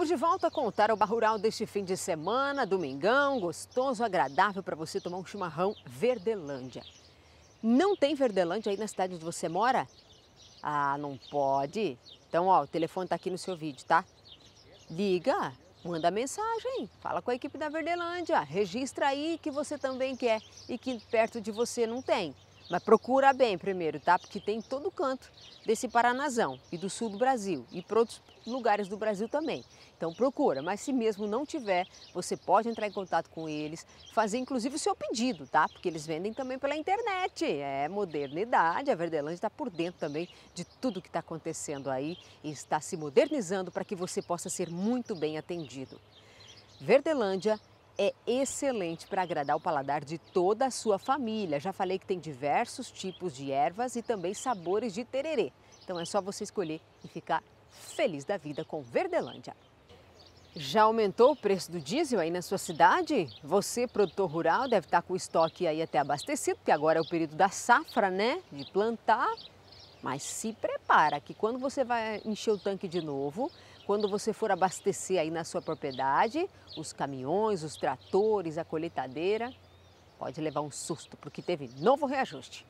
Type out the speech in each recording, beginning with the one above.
Estamos de volta a contar o Barrural deste fim de semana, domingão, gostoso, agradável para você tomar um chimarrão Verdelândia. Não tem Verdelândia aí na cidade onde você mora? Ah, não pode? Então, ó, o telefone está aqui no seu vídeo, tá? Liga, manda mensagem, fala com a equipe da Verdelândia, registra aí que você também quer e que perto de você não tem. Mas procura bem primeiro, tá? Porque tem todo canto desse Paranazão e do sul do Brasil e para outros lugares do Brasil também. Então procura, mas se mesmo não tiver, você pode entrar em contato com eles, fazer inclusive o seu pedido, tá? Porque eles vendem também pela internet. É modernidade, a Verdelândia está por dentro também de tudo que está acontecendo aí e está se modernizando para que você possa ser muito bem atendido. Verdelândia é excelente para agradar o paladar de toda a sua família. Já falei que tem diversos tipos de ervas e também sabores de tererê. Então é só você escolher e ficar feliz da vida com Verdelândia. Já aumentou o preço do diesel aí na sua cidade? Você, produtor rural, deve estar tá com o estoque aí até abastecido, porque agora é o período da safra, né? De plantar mas se prepara que quando você vai encher o tanque de novo, quando você for abastecer aí na sua propriedade, os caminhões, os tratores, a colheitadeira, pode levar um susto porque teve novo reajuste.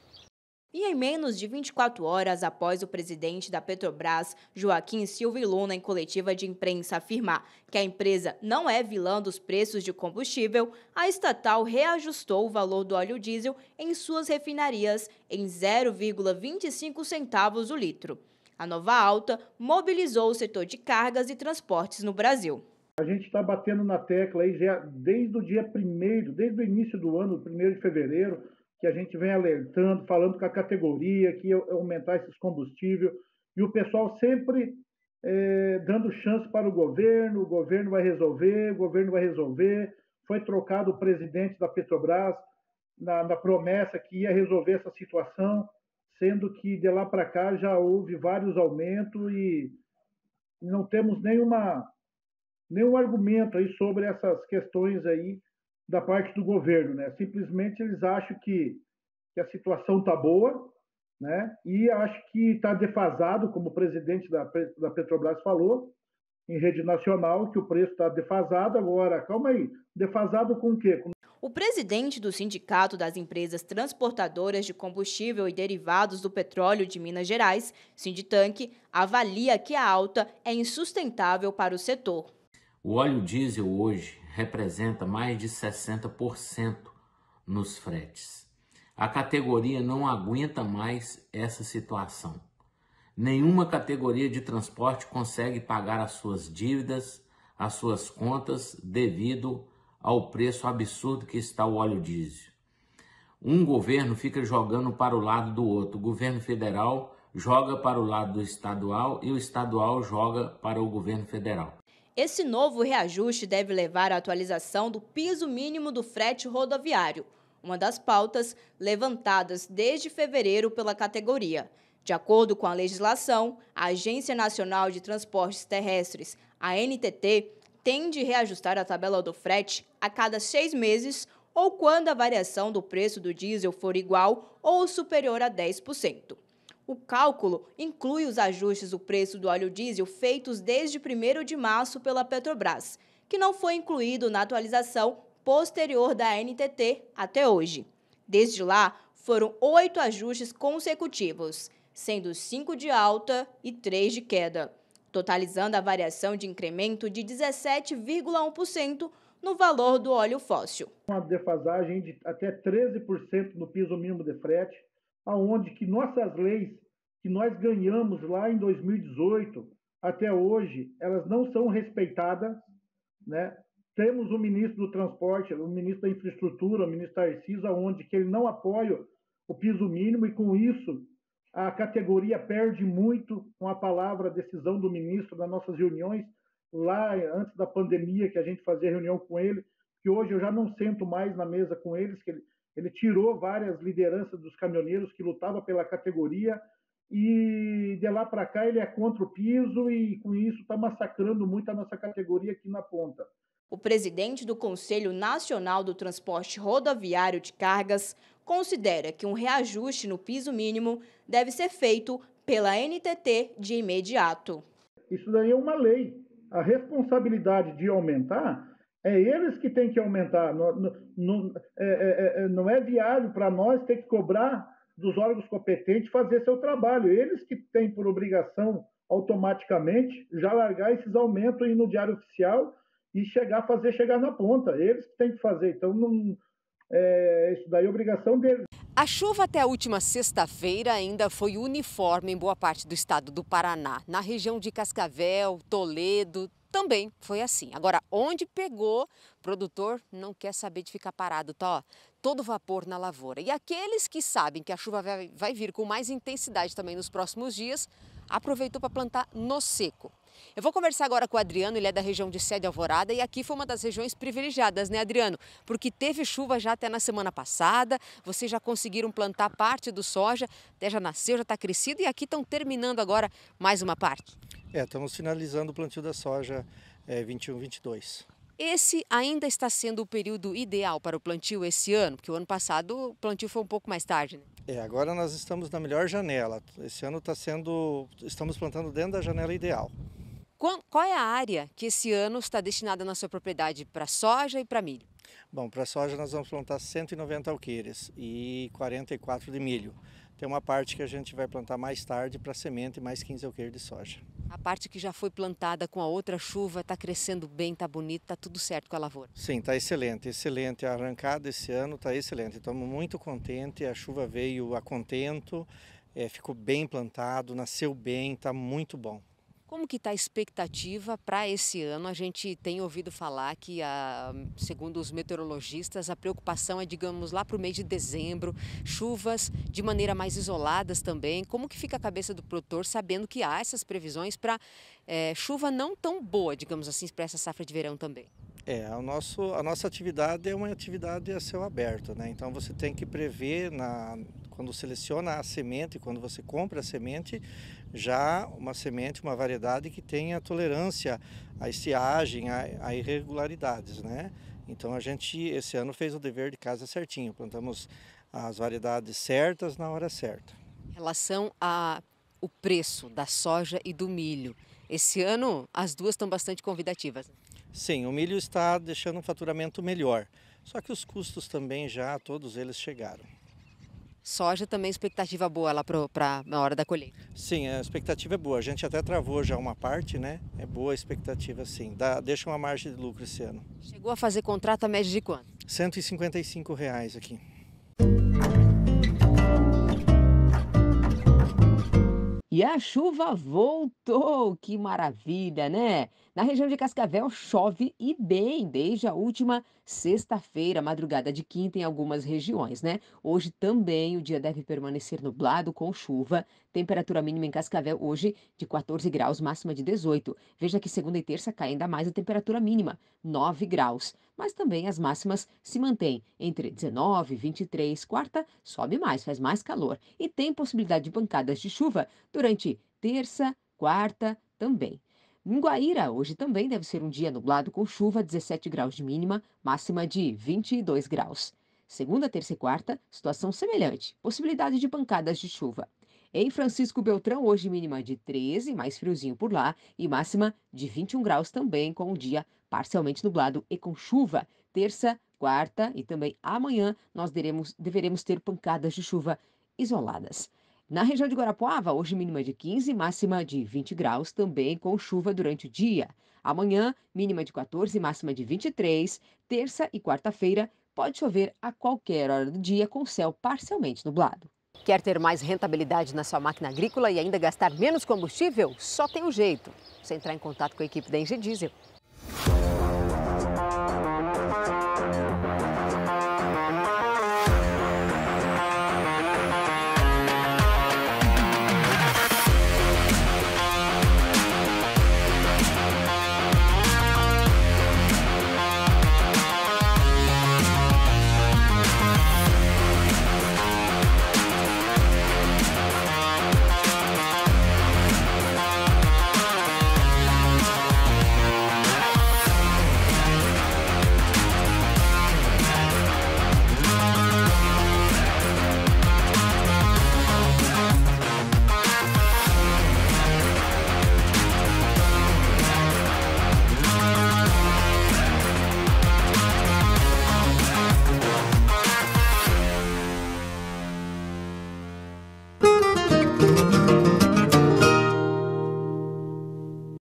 E em menos de 24 horas após o presidente da Petrobras, Joaquim Silva Luna, em coletiva de imprensa, afirmar que a empresa não é vilã dos preços de combustível, a estatal reajustou o valor do óleo diesel em suas refinarias em 0,25 centavos o litro. A nova alta mobilizou o setor de cargas e transportes no Brasil. A gente está batendo na tecla aí já desde o dia primeiro, desde o início do ano, 1 de fevereiro, que a gente vem alertando, falando com a categoria, que é aumentar esses combustíveis, e o pessoal sempre é, dando chance para o governo, o governo vai resolver, o governo vai resolver. Foi trocado o presidente da Petrobras na, na promessa que ia resolver essa situação, sendo que de lá para cá já houve vários aumentos e não temos nenhuma, nenhum argumento aí sobre essas questões aí da parte do governo, né? Simplesmente eles acham que, que a situação está boa, né? E acho que está defasado, como o presidente da, da Petrobras falou em rede nacional, que o preço está defasado agora. Calma aí, defasado com o quê? Com... O presidente do Sindicato das Empresas Transportadoras de Combustível e Derivados do Petróleo de Minas Gerais, Sinditank, avalia que a alta é insustentável para o setor. O óleo diesel hoje representa mais de 60% nos fretes. A categoria não aguenta mais essa situação. Nenhuma categoria de transporte consegue pagar as suas dívidas, as suas contas, devido ao preço absurdo que está o óleo diesel. Um governo fica jogando para o lado do outro. O governo federal joga para o lado do estadual e o estadual joga para o governo federal. Esse novo reajuste deve levar à atualização do piso mínimo do frete rodoviário, uma das pautas levantadas desde fevereiro pela categoria. De acordo com a legislação, a Agência Nacional de Transportes Terrestres, a NTT, tem de reajustar a tabela do frete a cada seis meses ou quando a variação do preço do diesel for igual ou superior a 10%. O cálculo inclui os ajustes do preço do óleo diesel feitos desde 1 de março pela Petrobras, que não foi incluído na atualização posterior da NTT até hoje. Desde lá, foram oito ajustes consecutivos, sendo cinco de alta e três de queda, totalizando a variação de incremento de 17,1% no valor do óleo fóssil. Uma defasagem de até 13% no piso mínimo de frete, aonde que nossas leis que nós ganhamos lá em 2018 até hoje, elas não são respeitadas, né? Temos o ministro do Transporte, o ministro da Infraestrutura, o ministro Tarcísio, aonde que ele não apoia o piso mínimo e com isso a categoria perde muito com a palavra, a decisão do ministro nas nossas reuniões lá antes da pandemia que a gente fazia reunião com ele, que hoje eu já não sento mais na mesa com eles, que ele, ele tirou várias lideranças dos caminhoneiros que lutavam pela categoria e de lá para cá ele é contra o piso e com isso está massacrando muito a nossa categoria aqui na ponta. O presidente do Conselho Nacional do Transporte Rodoviário de Cargas considera que um reajuste no piso mínimo deve ser feito pela NTT de imediato. Isso daí é uma lei. A responsabilidade de aumentar é eles que têm que aumentar. Não, não, é é, é, é, não é para nós ter que cobrar dos órgãos competentes fazer seu trabalho. Eles que têm por obrigação, automaticamente, já largar esses aumentos aí no Diário Oficial e chegar fazer chegar na ponta. Eles que têm que fazer. Então, não, é, isso daí é obrigação deles. A chuva até a última sexta-feira ainda foi uniforme em boa parte do estado do Paraná. Na região de Cascavel, Toledo, também foi assim. Agora, onde pegou, produtor não quer saber de ficar parado, tá? Ó, todo vapor na lavoura. E aqueles que sabem que a chuva vai, vai vir com mais intensidade também nos próximos dias, aproveitou para plantar no seco. Eu vou conversar agora com o Adriano, ele é da região de Sede Alvorada e aqui foi uma das regiões privilegiadas, né, Adriano? Porque teve chuva já até na semana passada, vocês já conseguiram plantar parte do soja, até já nasceu, já está crescido e aqui estão terminando agora mais uma parte. É, estamos finalizando o plantio da soja é, 21-22. Esse ainda está sendo o período ideal para o plantio esse ano, porque o ano passado o plantio foi um pouco mais tarde. Né? É, agora nós estamos na melhor janela. Esse ano está sendo, estamos plantando dentro da janela ideal. Qual é a área que esse ano está destinada na sua propriedade para soja e para milho? Bom, para soja nós vamos plantar 190 alqueires e 44 de milho. Tem uma parte que a gente vai plantar mais tarde para semente e mais 15 alqueires de soja. A parte que já foi plantada com a outra chuva está crescendo bem, está bonita, está tudo certo com a lavoura? Sim, está excelente, excelente. A arrancada esse ano está excelente. Estamos muito contentes, a chuva veio a contento, é, ficou bem plantado, nasceu bem, está muito bom. Como que está a expectativa para esse ano? A gente tem ouvido falar que, a, segundo os meteorologistas, a preocupação é, digamos, lá para o mês de dezembro, chuvas de maneira mais isoladas também. Como que fica a cabeça do produtor sabendo que há essas previsões para é, chuva não tão boa, digamos assim, para essa safra de verão também? É, a, nosso, a nossa atividade é uma atividade a céu aberto, né? Então você tem que prever na, quando seleciona a semente, quando você compra a semente, já uma semente, uma variedade que tenha tolerância à estiagem, a, a irregularidades, né? Então a gente esse ano fez o dever de casa certinho, plantamos as variedades certas na hora certa. Em relação a o preço da soja e do milho, esse ano as duas estão bastante convidativas. Sim, o milho está deixando um faturamento melhor, só que os custos também já todos eles chegaram. Soja também é expectativa boa lá para a hora da colheita. Sim, a expectativa é boa. A gente até travou já uma parte, né? É boa a expectativa, sim. Dá, deixa uma margem de lucro esse ano. Chegou a fazer contrato a média de quanto? R$ 155 reais aqui. E a chuva voltou, que maravilha, né? Na região de Cascavel chove e bem desde a última sexta-feira, madrugada de quinta em algumas regiões, né? Hoje também o dia deve permanecer nublado com chuva. Temperatura mínima em Cascavel hoje de 14 graus, máxima de 18. Veja que segunda e terça cai ainda mais a temperatura mínima, 9 graus mas também as máximas se mantêm entre 19 e 23. Quarta, sobe mais, faz mais calor e tem possibilidade de pancadas de chuva durante terça, quarta também. Em Guaíra, hoje também deve ser um dia nublado com chuva, 17 graus de mínima, máxima de 22 graus. Segunda, terça e quarta, situação semelhante, possibilidade de pancadas de chuva. Em Francisco Beltrão, hoje mínima de 13, mais friozinho por lá, e máxima de 21 graus também, com o dia parcialmente nublado e com chuva. Terça, quarta e também amanhã nós deremos, deveremos ter pancadas de chuva isoladas. Na região de Guarapuava, hoje mínima de 15, máxima de 20 graus, também com chuva durante o dia. Amanhã, mínima de 14, máxima de 23. Terça e quarta-feira, pode chover a qualquer hora do dia com céu parcialmente nublado. Quer ter mais rentabilidade na sua máquina agrícola e ainda gastar menos combustível? Só tem um jeito: você entrar em contato com a equipe da Diesel.